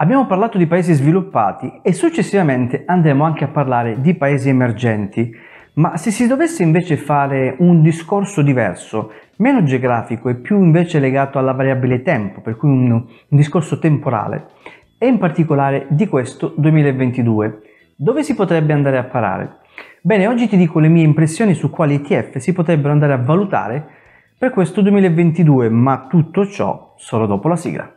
Abbiamo parlato di paesi sviluppati e successivamente andremo anche a parlare di paesi emergenti, ma se si dovesse invece fare un discorso diverso, meno geografico e più invece legato alla variabile tempo, per cui un, un discorso temporale, e in particolare di questo 2022, dove si potrebbe andare a parare? Bene, oggi ti dico le mie impressioni su quali ETF si potrebbero andare a valutare per questo 2022, ma tutto ciò solo dopo la sigla.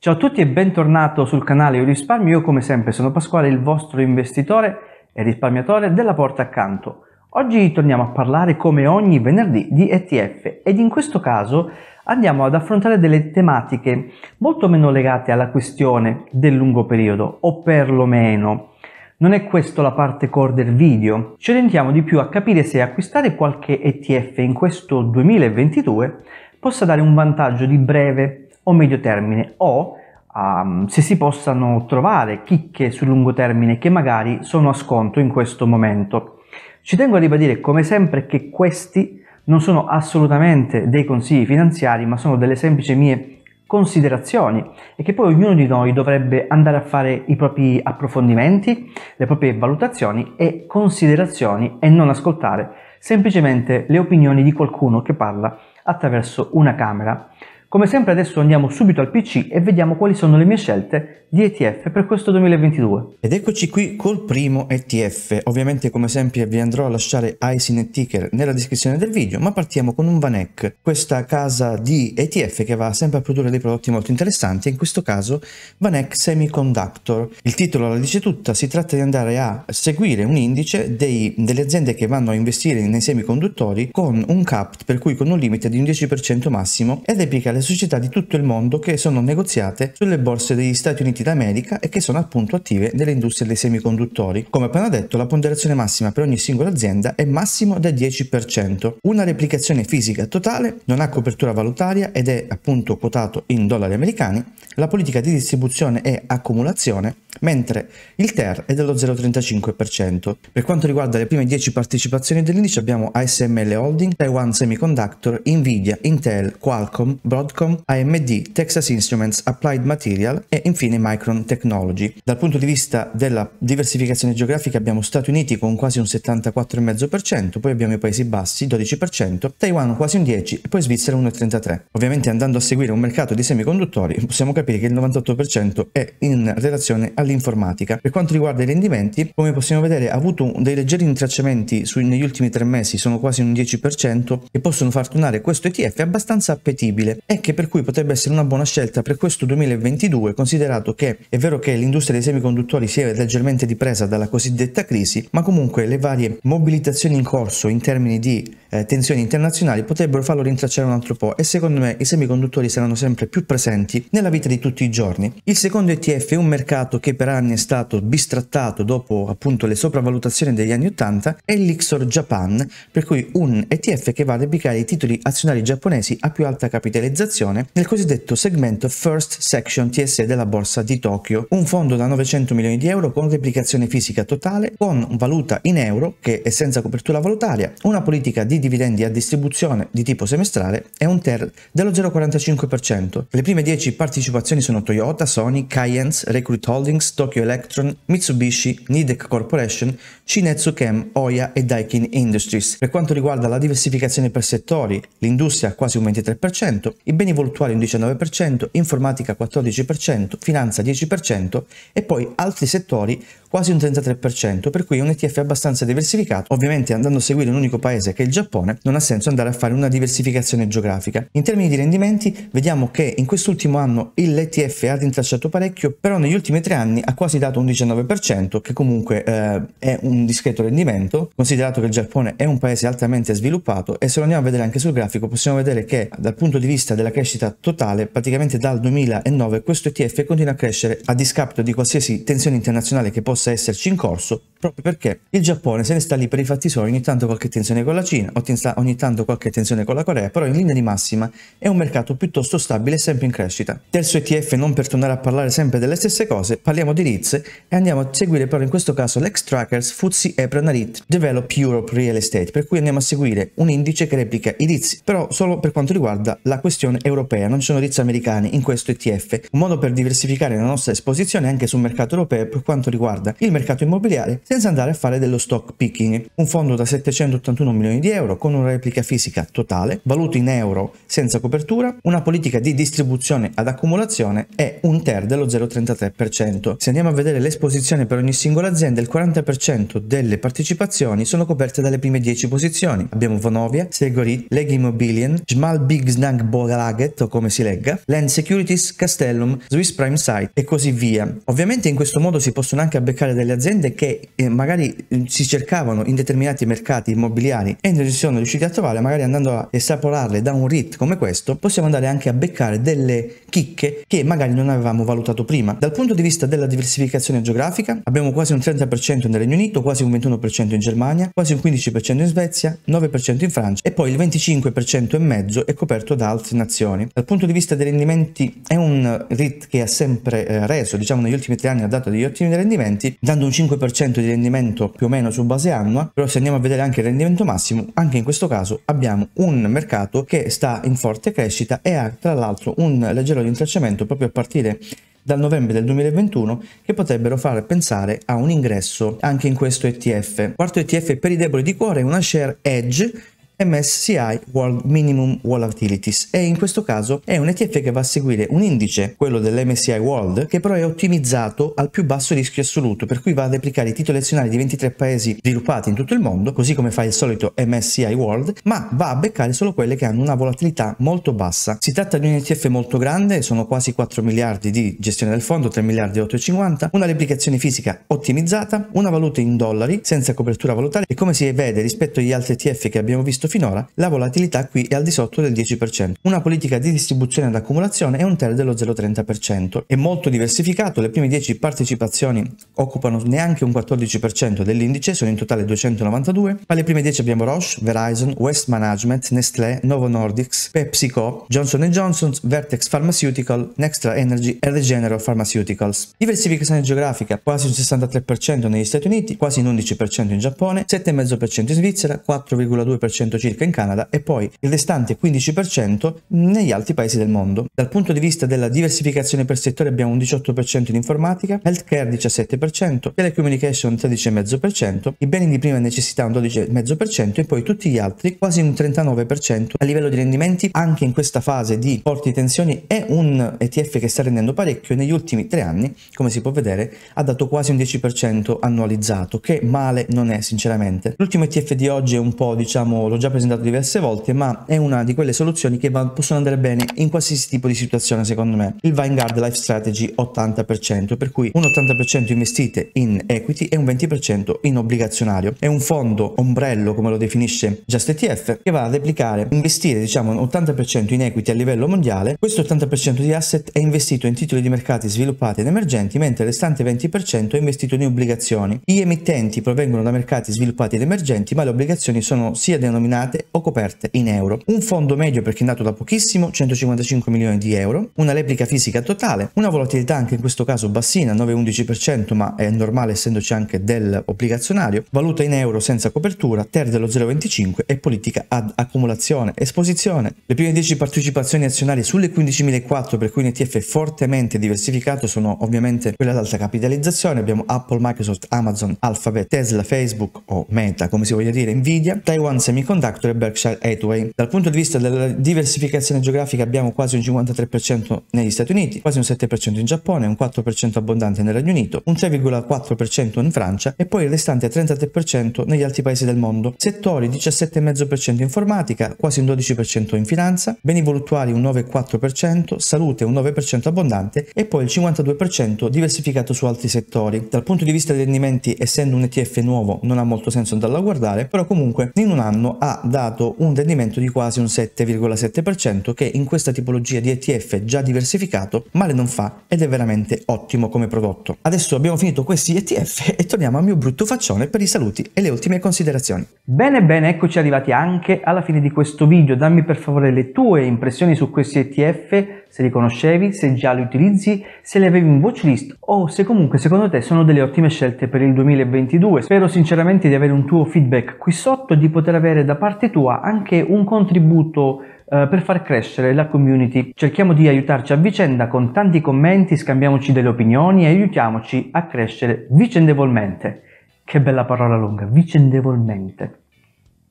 Ciao a tutti e bentornato sul canale Io Risparmio, io come sempre sono Pasquale, il vostro investitore e risparmiatore della porta accanto. Oggi torniamo a parlare come ogni venerdì di ETF ed in questo caso andiamo ad affrontare delle tematiche molto meno legate alla questione del lungo periodo, o perlomeno non è questa la parte core del video. Ci orientiamo di più a capire se acquistare qualche ETF in questo 2022 possa dare un vantaggio di breve o medio termine o um, se si possano trovare chicche sul lungo termine che magari sono a sconto in questo momento. Ci tengo a ribadire come sempre che questi non sono assolutamente dei consigli finanziari, ma sono delle semplici mie considerazioni e che poi ognuno di noi dovrebbe andare a fare i propri approfondimenti, le proprie valutazioni e considerazioni e non ascoltare semplicemente le opinioni di qualcuno che parla attraverso una camera. Come sempre adesso andiamo subito al PC e vediamo quali sono le mie scelte di ETF per questo 2022. Ed eccoci qui col primo ETF, ovviamente come sempre vi andrò a lasciare ISIN e ticker nella descrizione del video, ma partiamo con un Vanek, questa casa di ETF che va sempre a produrre dei prodotti molto interessanti, in questo caso Vanek Semiconductor. Il titolo la dice tutta, si tratta di andare a seguire un indice dei, delle aziende che vanno a investire nei semiconduttori con un cap per cui con un limite di un 10% massimo ed è alle società di tutto il mondo che sono negoziate sulle borse degli Stati Uniti d'America e che sono appunto attive nelle industrie dei semiconduttori. Come appena detto, la ponderazione massima per ogni singola azienda è massimo del 10%. Una replicazione fisica totale non ha copertura valutaria ed è appunto quotato in dollari americani. La politica di distribuzione e accumulazione mentre il TER è dello 0,35%. Per quanto riguarda le prime 10 partecipazioni dell'indice abbiamo ASML Holding, Taiwan Semiconductor, Nvidia, Intel, Qualcomm, Broadcom, AMD, Texas Instruments, Applied Material e infine Micron Technology. Dal punto di vista della diversificazione geografica abbiamo Stati Uniti con quasi un 74,5%, poi abbiamo i Paesi Bassi 12%, Taiwan quasi un 10% e poi Svizzera 1,33%. Ovviamente andando a seguire un mercato di semiconduttori possiamo capire che il 98% è in relazione al all'informatica. Per quanto riguarda i rendimenti, come possiamo vedere ha avuto dei leggeri intracciamenti su, negli ultimi tre mesi, sono quasi un 10%, che possono far tornare questo ETF abbastanza appetibile e che per cui potrebbe essere una buona scelta per questo 2022, considerato che è vero che l'industria dei semiconduttori si è leggermente ripresa dalla cosiddetta crisi, ma comunque le varie mobilitazioni in corso in termini di eh, tensioni internazionali potrebbero farlo rintracciare un altro po' e secondo me i semiconduttori saranno sempre più presenti nella vita di tutti i giorni. Il secondo ETF è un mercato che per anni è stato bistrattato dopo appunto le sopravvalutazioni degli anni 80 è l'Ixor Japan, per cui un ETF che va ad applicare i titoli azionari giapponesi a più alta capitalizzazione nel cosiddetto segmento First Section TSE della borsa di Tokyo, un fondo da 900 milioni di euro con replicazione fisica totale, con valuta in euro che è senza copertura valutaria, una politica di dividendi a distribuzione di tipo semestrale e un TER dello 0,45%. Le prime 10 partecipazioni sono Toyota, Sony, Kayens, Recruit Holdings, Tokyo Electron, Mitsubishi, Nidec Corporation, Shinetsu Chem, Oya e Daikin Industries. Per quanto riguarda la diversificazione per settori, l'industria quasi un 23%, i beni voluttuari un 19%, informatica 14%, finanza 10% e poi altri settori quasi un 33%, per cui è un ETF abbastanza diversificato. Ovviamente andando a seguire un unico paese che è il Giappone, non ha senso andare a fare una diversificazione geografica. In termini di rendimenti, vediamo che in quest'ultimo anno l'ETF ha rintracciato parecchio, però negli ultimi tre anni ha quasi dato un 19%, che comunque eh, è un discreto rendimento, considerato che il Giappone è un paese altamente sviluppato e se lo andiamo a vedere anche sul grafico possiamo vedere che dal punto di vista della crescita totale, praticamente dal 2009 questo ETF continua a crescere a discapito di qualsiasi tensione internazionale che possa possa esserci in corso proprio perché il Giappone se ne sta lì per i fatti suoi, ogni tanto qualche tensione con la Cina, ogni tanto qualche tensione con la Corea, però in linea di massima è un mercato piuttosto stabile e sempre in crescita. Terzo ETF, non per tornare a parlare sempre delle stesse cose, parliamo di REITs e andiamo a seguire però in questo caso l'ex trackers FTSE Epran REIT Develop Europe Real Estate, per cui andiamo a seguire un indice che replica i REITs, però solo per quanto riguarda la questione europea, non ci sono REITs americani in questo ETF, un modo per diversificare la nostra esposizione anche sul mercato europeo per quanto riguarda il mercato immobiliare, se senza andare a fare dello stock picking. Un fondo da 781 milioni di euro con una replica fisica totale, valuto in euro senza copertura, una politica di distribuzione ad accumulazione e un TER dello 0,33%. Se andiamo a vedere l'esposizione per ogni singola azienda, il 40% delle partecipazioni sono coperte dalle prime 10 posizioni. Abbiamo Vonovia, Segorit, Leg Immobilien, Schmal Big Snag Bolaget o come si legga, Land Securities, Castellum, Swiss Prime Site e così via. Ovviamente in questo modo si possono anche abbeccare delle aziende che eh, magari mm, si cercavano in determinati mercati immobiliari e non si sono riusciti a trovare, magari andando a esaporarle da un RIT come questo, possiamo andare anche a beccare delle chicche che magari non avevamo valutato prima. Dal punto di vista della diversificazione geografica abbiamo quasi un 30% nel Regno Unito, quasi un 21% in Germania, quasi un 15% in Svezia, 9% in Francia e poi il 25% e mezzo è coperto da altre nazioni. Dal punto di vista dei rendimenti è un REIT che ha sempre eh, reso, diciamo negli ultimi tre anni ha dato degli ottimi rendimenti, dando un 5% di rendimento più o meno su base annua, però se andiamo a vedere anche il rendimento massimo, anche in questo caso abbiamo un mercato che sta in forte crescita e ha tra l'altro un leggero rintracciamento proprio a partire dal novembre del 2021 che potrebbero far pensare a un ingresso anche in questo ETF. Quarto ETF per i deboli di cuore è una share Edge MSCI World Minimum Volatilities e in questo caso è un ETF che va a seguire un indice, quello dell'MSCI World, che però è ottimizzato al più basso rischio assoluto, per cui va ad applicare i titoli azionari di 23 paesi sviluppati in tutto il mondo, così come fa il solito MSCI World, ma va a beccare solo quelle che hanno una volatilità molto bassa. Si tratta di un ETF molto grande, sono quasi 4 miliardi di gestione del fondo, 3 miliardi e 8,50, una replicazione fisica ottimizzata, una valuta in dollari senza copertura valutaria e come si vede rispetto agli altri ETF che abbiamo visto visto finora, la volatilità qui è al di sotto del 10%. Una politica di distribuzione ad accumulazione è un TER dello 0,30%. È molto diversificato, le prime 10 partecipazioni occupano neanche un 14% dell'indice, sono in totale 292. Alle prime 10 abbiamo Roche, Verizon, West Management, Nestlé, Novo Nordics, PepsiCo, Johnson Johnson, Vertex Pharmaceutical, Nextra Energy e Regeneron Pharmaceuticals. Diversificazione geografica, quasi un 63% negli Stati Uniti, quasi un 11% in Giappone, 7,5% in Svizzera, 4,2% 10% circa in Canada e poi il restante 15% negli altri paesi del mondo. Dal punto di vista della diversificazione per settore abbiamo un 18% in informatica, healthcare 17%, telecommunication 13,5%, i beni di prima necessità un 12,5% e poi tutti gli altri quasi un 39%. A livello di rendimenti anche in questa fase di forti tensioni è un ETF che sta rendendo parecchio negli ultimi tre anni come si può vedere ha dato quasi un 10% annualizzato che male non è sinceramente. L'ultimo ETF di oggi è un po' diciamo l'ho già già presentato diverse volte, ma è una di quelle soluzioni che possono andare bene in qualsiasi tipo di situazione secondo me. Il Vanguard Life Strategy 80%, per cui un 80% investite in equity e un 20% in obbligazionario. È un fondo ombrello, come lo definisce Just ETF, che va a replicare, investire diciamo un 80% in equity a livello mondiale, questo 80% di asset è investito in titoli di mercati sviluppati ed emergenti, mentre il restante 20% è investito in obbligazioni. gli emittenti provengono da mercati sviluppati ed emergenti, ma le obbligazioni sono sia denominate denominate o coperte in euro, un fondo medio perché è nato da pochissimo, 155 milioni di euro, una replica fisica totale, una volatilità anche in questo caso bassina, 9-11%, ma è normale essendoci anche del obbligazionario, valuta in euro senza copertura, TER dello 0,25 e politica ad accumulazione, esposizione. Le prime 10 partecipazioni azionarie sulle 15.004 per cui un ETF è fortemente diversificato sono ovviamente quelle ad alta capitalizzazione, abbiamo Apple, Microsoft, Amazon, Alphabet, Tesla, Facebook o Meta, come si voglia dire, Nvidia, Taiwan Semiconductor, Semiconductor e Berkshire Hathaway. Dal punto di vista della diversificazione geografica abbiamo quasi un 53% negli Stati Uniti, quasi un 7% in Giappone, un 4% abbondante nel Regno Unito, un 3,4% in Francia e poi il restante 33% negli altri paesi del mondo. Settori 17,5% informatica, quasi un 12% in finanza, beni voluttuari un 9,4%, salute un 9% abbondante e poi il 52% diversificato su altri settori. Dal punto di vista dei rendimenti, essendo un ETF nuovo, non ha molto senso andarlo a guardare, però comunque in un anno ha dato un rendimento di quasi un 7,7% che in questa tipologia di ETF già diversificato male non fa ed è veramente ottimo come prodotto. Adesso abbiamo finito questi ETF e torniamo al mio brutto faccione per i saluti e le ultime considerazioni. Bene bene, eccoci arrivati anche alla fine di questo video. Dammi per favore le tue impressioni su questi ETF se li conoscevi, se già li utilizzi, se li avevi in watchlist o se comunque secondo te sono delle ottime scelte per il 2022. Spero sinceramente di avere un tuo feedback qui sotto e di poter avere da parte tua anche un contributo eh, per far crescere la community. Cerchiamo di aiutarci a vicenda con tanti commenti, scambiamoci delle opinioni e aiutiamoci a crescere vicendevolmente. Che bella parola lunga, vicendevolmente.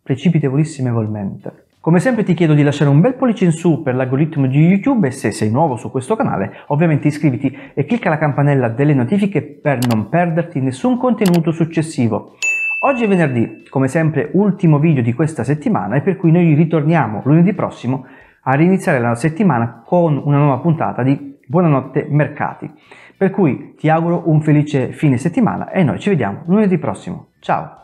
precipitevolissimevolmente come sempre ti chiedo di lasciare un bel pollice in su per l'algoritmo di YouTube e se sei nuovo su questo canale ovviamente iscriviti e clicca la campanella delle notifiche per non perderti nessun contenuto successivo. Oggi è venerdì, come sempre ultimo video di questa settimana e per cui noi ritorniamo lunedì prossimo a riniziare la settimana con una nuova puntata di Buonanotte Mercati. Per cui ti auguro un felice fine settimana e noi ci vediamo lunedì prossimo. Ciao!